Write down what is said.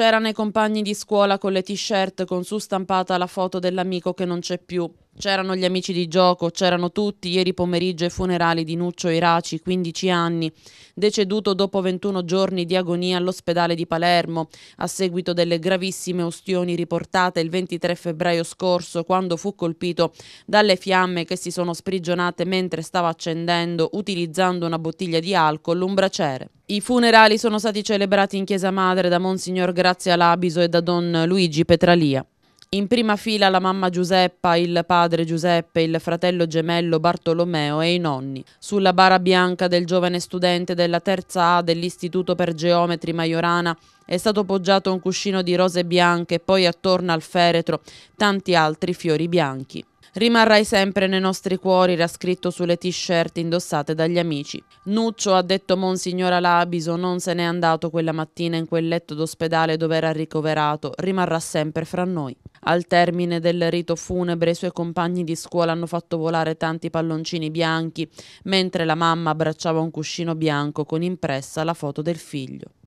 C'erano i compagni di scuola con le t-shirt con su stampata la foto dell'amico che non c'è più. C'erano gli amici di gioco, c'erano tutti. Ieri pomeriggio i funerali di Nuccio Iraci, 15 anni, deceduto dopo 21 giorni di agonia all'ospedale di Palermo a seguito delle gravissime ustioni riportate il 23 febbraio scorso quando fu colpito dalle fiamme che si sono sprigionate mentre stava accendendo utilizzando una bottiglia di alcol un braciere. I funerali sono stati celebrati in Chiesa Madre da Monsignor Grazia Labiso e da Don Luigi Petralia. In prima fila la mamma Giuseppa, il padre Giuseppe, il fratello gemello Bartolomeo e i nonni. Sulla bara bianca del giovane studente della terza A dell'Istituto per Geometri Maiorana è stato poggiato un cuscino di rose bianche e poi attorno al feretro tanti altri fiori bianchi. Rimarrai sempre nei nostri cuori, era scritto sulle t-shirt indossate dagli amici. Nuccio, ha detto Monsignora Labiso, non se n'è andato quella mattina in quel letto d'ospedale dove era ricoverato, rimarrà sempre fra noi. Al termine del rito funebre i suoi compagni di scuola hanno fatto volare tanti palloncini bianchi, mentre la mamma abbracciava un cuscino bianco con impressa la foto del figlio.